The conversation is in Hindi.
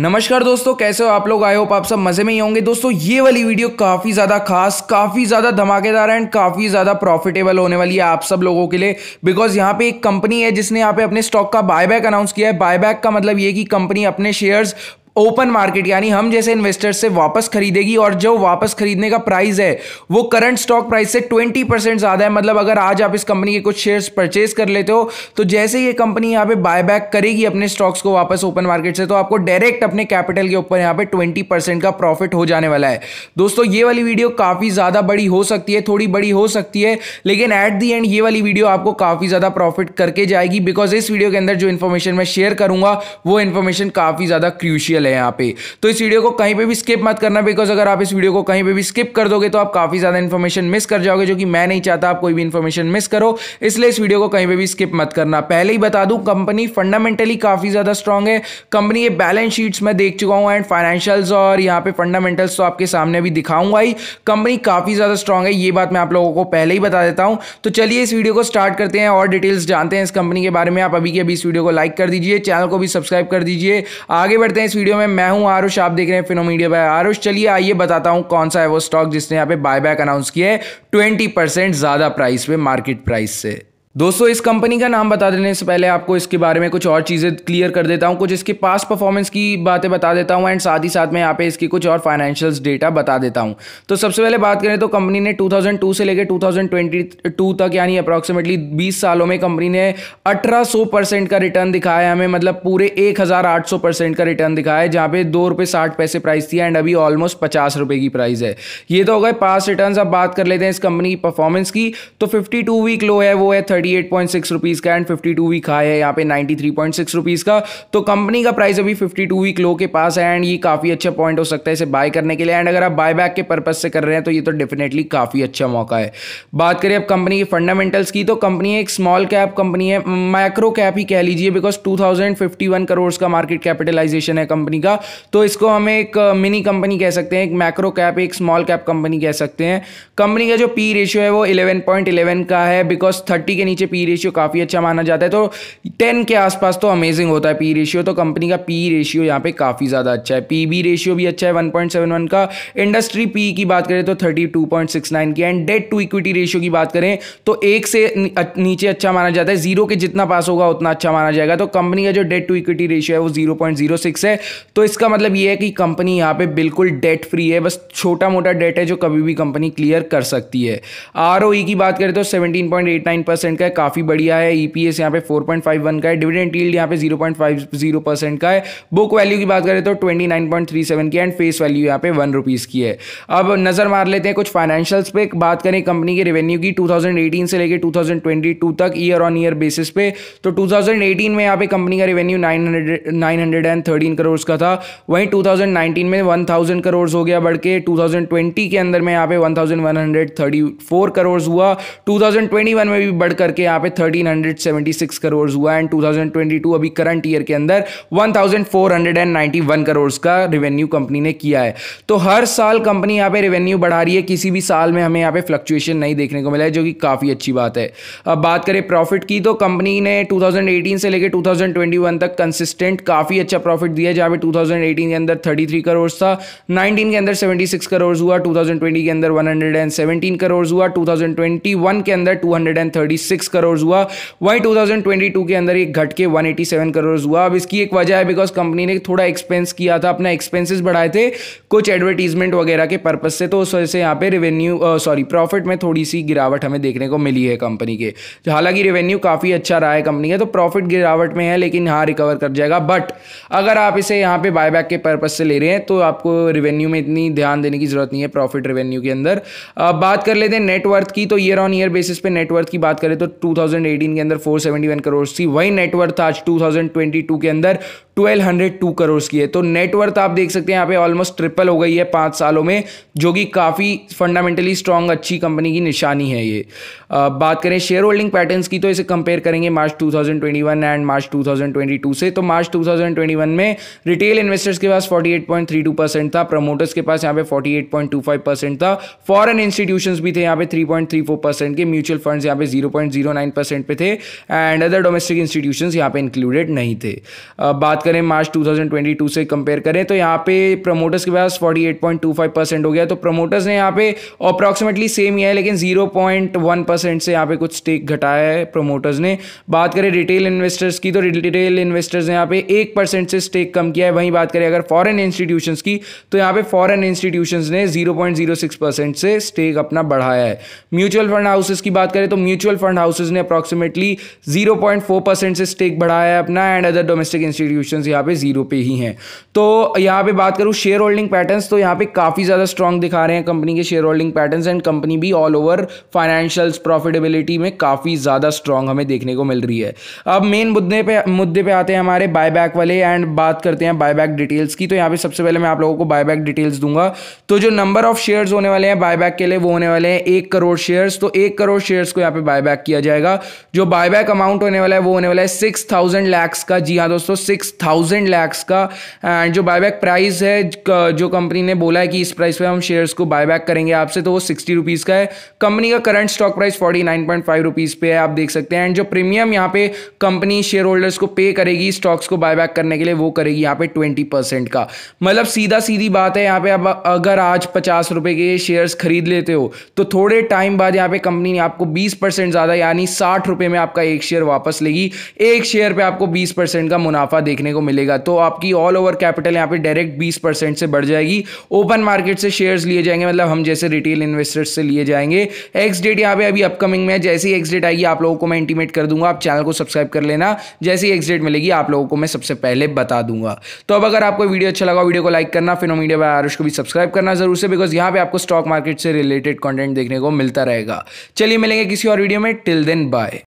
नमस्कार दोस्तों कैसे हो आप लोग आए हो आप सब मजे में ही होंगे दोस्तों ये वाली वीडियो काफ़ी ज़्यादा खास काफ़ी ज़्यादा धमाकेदार एंड काफ़ी ज़्यादा प्रॉफिटेबल होने वाली है आप सब लोगों के लिए बिकॉज यहाँ पे एक कंपनी है जिसने यहाँ पे अपने स्टॉक का बायबैक अनाउंस किया है बायबैक का मतलब ये कि कंपनी अपने शेयर्स ओपन मार्केट यानी हम जैसे इन्वेस्टर से वापस खरीदेगी और जो वापस खरीदने का प्राइस है वो करंट स्टॉक प्राइस से ट्वेंटी परसेंट ज्यादा है मतलब अगर आज आप इस कंपनी के कुछ शेयर्स परचेज कर लेते हो तो जैसे ये कंपनी यहाँ पे बायबैक करेगी अपने स्टॉक्स को वापस ओपन मार्केट से तो आपको डायरेक्ट अपने कैपिटल के ऊपर यहाँ पे ट्वेंटी परसेंट का प्रॉफिट हो जाने वाला है दोस्तों ये वाली वीडियो काफी ज्यादा बड़ी हो सकती है थोड़ी बड़ी हो सकती है लेकिन एट दी एंड ये वाली वीडियो आपको काफी ज्यादा प्रॉफिट करके जाएगी बिकॉज इस वीडियो के अंदर जो इन्फॉर्मेशन मैं शेयर करूंगा वो इन्फॉर्मेशन काफी ज्यादा क्रूशियल है है यहाँ पे तो इस वीडियो को कहीं पर भी स्किप मत करना बिकॉज अगर आप इस वीडियो को कहीं पर भी स्किप कर दोगे तो आप काफ़ी ज़्यादा इन्फॉर्मेशन मिस कर जाओगे जो कि मैं नहीं चाहता आप कोई भी इन्फॉर्मेशन मिस करो इसलिए इस वीडियो को कहीं पर भी स्किप मत करना पहले ही बता दूँ कंपनी फंडामेंटली काफ़ी ज़्यादा स्ट्रॉन्ग है कंपनी ये बैलेंस शीट्स में देख चुका हूँ एंड फाइनेंशियल्स और यहाँ पे फंडामेंटल्स तो आपके सामने भी दिखाऊंगा ही कंपनी काफ़ी ज़्यादा स्ट्रॉन्ग है ये बात मैं आप लोगों को पहले ही बता देता हूँ तो चलिए इस वीडियो को स्टार्ट करते हैं और डिटेल्स जानते हैं इस कंपनी के बारे में आप अभी के अभी इस वीडियो को लाइक कर दीजिए चैनल को भी सब्सक्राइब कर दीजिए आगे बढ़ते हैं इस वीडियो में मैं हूं आरुष आप देख रहे हैं फिनोमीडिया बाय आरुष चलिए आइए बताता हूं कौन सा है वो स्टॉक जिसने यहाँ पे बैक अनाउंस किया है ट्वेंटी परसेंट ज़्यादा प्राइस पे मार्केट प्राइस से दोस्तों इस कंपनी का नाम बता देने से पहले आपको इसके बारे में कुछ और चीज़ें क्लियर कर देता हूं कुछ इसके पास परफॉर्मेंस की बातें बता देता हूं एंड साथ ही साथ में यहाँ पे इसकी कुछ और फाइनेंशियल डेटा बता देता हूं तो सबसे पहले बात करें तो कंपनी ने 2002 से लेकर 2022 तक यानी अप्रॉक्सीमेटली 20 सालों में कंपनी ने अठारह परसेंट का रिटर्न दिखाया हमें मतलब पूरे एक परसेंट का रिटर्न दिखाया है जहाँ पे दो साठ पैसे प्राइस थी एंड अभी ऑलमोस्ट पचास की प्राइस है ये तो हो गए पास रिटर्न अब बात कर लेते हैं इस कंपनी की परफॉर्मेंस की तो फिफ्टी वीक लो है वो है थर्टी 38.6 रुपीस का एंड 52 वीक हाई है यहाँ पे 93.6 रुपीस का तो कंपनी का प्राइस अभी 52 वीक लो के पास है एंड ये काफ़ी अच्छा पॉइंट हो सकता है इसे बाय करने के लिए एंड अगर आप बाय बैक के पर्पज से कर रहे हैं तो ये तो डेफिनेटली काफ़ी अच्छा मौका है बात करें अब कंपनी की फंडामेंटल्स की तो कंपनी एक स्मॉल कैप कंपनी है माइक्रो कैप ही कह लीजिए बिकॉज टू करोड़ का मार्केट कैपिटलाइजेशन है कंपनी का तो इसको हम एक मिनी कंपनी कह सकते हैं एक मैक्रो कैप एक स्मॉल कैप कंपनी कह सकते हैं कंपनी का जो पी रेशियो है वो इलेवन पॉइंट इलेवन का है बिकॉज थर्टी के नीचे नीचे पी रेशियो काफ़ी अच्छा माना जाता है तो टेन के आसपास तो अमेजिंग होता है पी रेशियो तो कंपनी का पी रेशियो यहाँ पे काफ़ी ज़्यादा अच्छा है पी बी रेशियो भी अच्छा है वन पॉइंट सेवन वन का इंडस्ट्री पी की बात करें तो thirty two point six nine की and debt to equity ratio की बात करें तो एक से नीचे अच्छा माना जाता है जीरो के जितना पास होगा उतना अच्छा माना जाएगा तो कंपनी का जो डेट टू इक्विटी रेशियो है वो जीरो पॉइंट जीरो सिक्स है तो इसका मतलब ये है कि कंपनी यहाँ पे बिल्कुल डेट फ्री है बस छोटा मोटा डेट है जो कभी भी कंपनी क्लियर कर सकती है आर e की बात करें तो सेवनटीन परसेंट का है काफ़ी बढ़िया है ईपीएस e यहाँ पे फोर पॉइंट फाइव वन का है डिविडेंड ईल्ड यहाँ पे zero point five zero percent का है बुक वैल्यू की बात करें तो twenty nine point three seven की एंड फेस वैल्यू यहाँ पे वन रुपीज़ की है अब नज़र मार लेते हैं कुछ फाइनेंशियल्स पे बात करें कंपनी के रेवेन्यू की टू थाउजेंड एटीन से लेकर टू थाउजेंड ट्वेंटी टू तक ईयर ऑन ईयर बेसिस पे तो टू थाउजेंड एटीन में यहाँ पे कंपनी का revenue nine nine hundred hundred and thirteen crore का था वहीं टू थाउजेंड नाइनटीन में वन थाउजेंड करोड़ हो गया बढ़ के टू थाउजेंड ट्वेंटी के अंदर में यहाँ पे one one thousand hundred thirty four crore हुआ टू थाउजेंड ट्वेंटी वन में भी बढ़कर करके यहाँ पे 1376 करोड़ हुआ एंड 2022 अभी करंट ईयर के अंदर 1491 करोड़ का रेवेन्यू कंपनी ने किया है तो हर साल कंपनी यहाँ पे रेवेन्यू बढ़ा रही है किसी भी साल में हमें यहाँ पे फ्लक्चुएशन नहीं देखने को मिला है जो कि काफ़ी अच्छी बात है अब बात करें प्रॉफिट की तो कंपनी ने 2018 से लेकर 2021 तक कंसिस्टेंट काफ़ी अच्छा प्रॉफिट दिया जहाँ पे 2018 के अंदर 33 करोड़ था नाइनटीन के अंदर सेवेंटी सिक्स करोड़ हुआ 2020 के अंदर 117 करोड़ हुआ 2021 के अंदर 236 सिक्स करोड़ हुआ वहीं टू के अंदर एक घट के सेवन करोड़ हुआ अब इसकी एक वजह है बिकॉज कंपनी ने थोड़ा एक्सपेंस किया था अपना एक्सपेंसिस बढ़ाए थे कुछ एडवर्टीजमेंट वगैरह के पर्पज से तो उस वजह से यहाँ पे रेवेन्यू सॉरी प्रॉफिट में थोड़ी सी गिरावट हमें देखने को मिली है कंपनी के हालांकि रेवेन्यू काफ़ी अच्छा रहा है कंपनी का तो प्रॉफिट गिरावट में है लेकिन हाँ रिकवर कर जाएगा बट अगर आप इसे यहाँ पे बायबैक के पर्पज से ले रहे हैं तो आपको रेवेन्यू में इतनी ध्यान देने की जरूरत नहीं है प्रॉफिट रेवेन्यू के अंदर बात कर लेते हैं नेटवर्थ की तो ईयर ऑन ईयर बेसिस पे नेटवर्थ की बात करें तो 2018 के अंदर 471 करोड़ थी वही नेटवर्थ आज 2022 के अंदर 1202 करोड़ की है तो नेटवर्थ आप देख सकते हैं यहाँ पे ऑलमोस्ट ट्रिपल हो गई है पाँच सालों में जो कि काफ़ी फंडामेंटली स्ट्रांग अच्छी कंपनी की निशानी है ये आ, बात करें शेयर होल्डिंग पैटर्न की तो इसे कंपेयर करेंगे मार्च 2021 एंड मार्च 2022 से तो मार्च 2021 में रिटेल इन्वेस्टर्स के पास 48.32 परसेंट था प्रमोटर्स के पास यहाँ पे 48.25 परसेंट था फॉरन इंस्टीट्यूशन भी थे यहाँ पे 3.34 परसेंट के म्यूचुअल फंड्स यहाँ पे 0.0 जीरो नाइन परसेंट पे थे एंड अदर डोमेस्टिक इंस्टीट्यूशन यहाँ पे इंक्लूडेड नहीं थे uh, बात करें मार्च 2022 से कंपेयर करें तो यहाँ पे प्रमोटर्स के पास 48.25 परसेंट हो गया तो प्रमोटर्स ने यहाँ पे अप्रॉक्सिमेटली सेम ही है लेकिन 0.1 परसेंट से यहाँ पे कुछ स्टेक घटाया है प्रमोटर्स ने बात करें रिटेल इन्वेस्टर्स की तो रिटेल इन्वेस्टर्स ने यहाँ पे एक परसेंट से स्टेक कम किया है वहीं बात करें अगर फॉरन इंस्टीट्यूशन की तो यहाँ पे फॉरन इंस्टीट्यूशन ने 0.06 परसेंट से स्टेक अपना बढ़ाया है म्यूचुअल फंड हाउसेस की बात करें तो म्यूचुअल फंड हाउसेज ने अप्रॉक्सीमेटली फोर परसेंट से स्टेक बढ़ाया है अपना एंड अदर डोमेस्टिक इंस्टीट्यूशन यहाँ पे जीरो पे ही हैं तो यहाँ पे बात करूँ शेयर होल्डिंग पैटर्न तो यहाँ पे काफ़ी ज़्यादा स्ट्रॉन्ग दिखा रहे हैं कंपनी के share holding pattern and company भी ऑल ओवर फाइनेंशियल्स प्रॉफिटेबिलिटी में काफ़ी ज़्यादा स्ट्रॉन्ग हमें देखने को मिल रही है अब मेन मुद्दे पे मुद्दे पे आते हैं हमारे बायबैक वाले एंड बात करते हैं बायबैक डिटेल्स की तो यहाँ पे सबसे पहले मैं आप लोगों को बायबैक डिटेल्स दूंगा तो जो नंबर ऑफ शेयर्स होने वाले हैं बायबैक के लिए वो होने वाले हैं एक करोड़ शेयर्स तो एक करोड़ शेयर्स को यहाँ पे बायबैक किया किया जाएगा जो बायबैक अमाउंट होने वाला है वो होने वाला है सिक्स थाउजेंड लैक्स का जी हाँ दोस्तों सिक्स थाउजेंड लैक्स का एंड जो बायबैक प्राइस है जो कंपनी ने बोला है कि इस प्राइस पे हम शेयर्स को बायबैक करेंगे आपसे तो वो सिक्सटी रुपीज़ का है कंपनी का current stock price forty nine point five rupees पे है आप देख सकते हैं एंड जो प्रीमियम यहाँ पे कंपनी शेयर होल्डर्स को पे करेगी स्टॉक्स को बायबैक करने के लिए वो करेगी यहाँ पे ट्वेंटी परसेंट का मतलब सीधा सीधी बात है यहाँ पे आप अगर आज पचास रुपये के शेयर्स खरीद लेते हो तो थोड़े टाइम बाद यहाँ पे कंपनी ने आपको बीस परसेंट ज़्यादा यानी साठ रुपये में आपका एक शेयर वापस लेगी एक शेयर पे आपको बीस परसेंट का मुनाफा देखने को मिलेगा तो आपकी ऑल ओवर कैपिटल यहाँ पे डायरेक्ट बीस परसेंट से बढ़ जाएगी ओपन मार्केट से शेयर्स लिए जाएंगे मतलब हम जैसे रिटेल इन्वेस्टर्स से लिए जाएंगे एक्स डेट यहाँ पे अभी अपकमिंग में जैसी एक्स डेट आएगी आप लोगों को मैं इंटीमेट कर दूंगा आप चैनल को सब्सक्राइब कर लेना जैसी एक्स डेट मिलेगी आप लोगों को मैं सबसे पहले बता दूंगा तो अब अगर आपको वीडियो अच्छा लगा वीडियो को लाइक करना फिर मीडिया बाय आरुष को भी सब्सक्राइब करना जरूर से बिकॉज यहाँ पे आपको स्टॉक मार्केट से रिलेटेड कॉन्टेंट देखने को मिलता रहेगा चलिए मिलेंगे किसी और वीडियो में Till then, bye.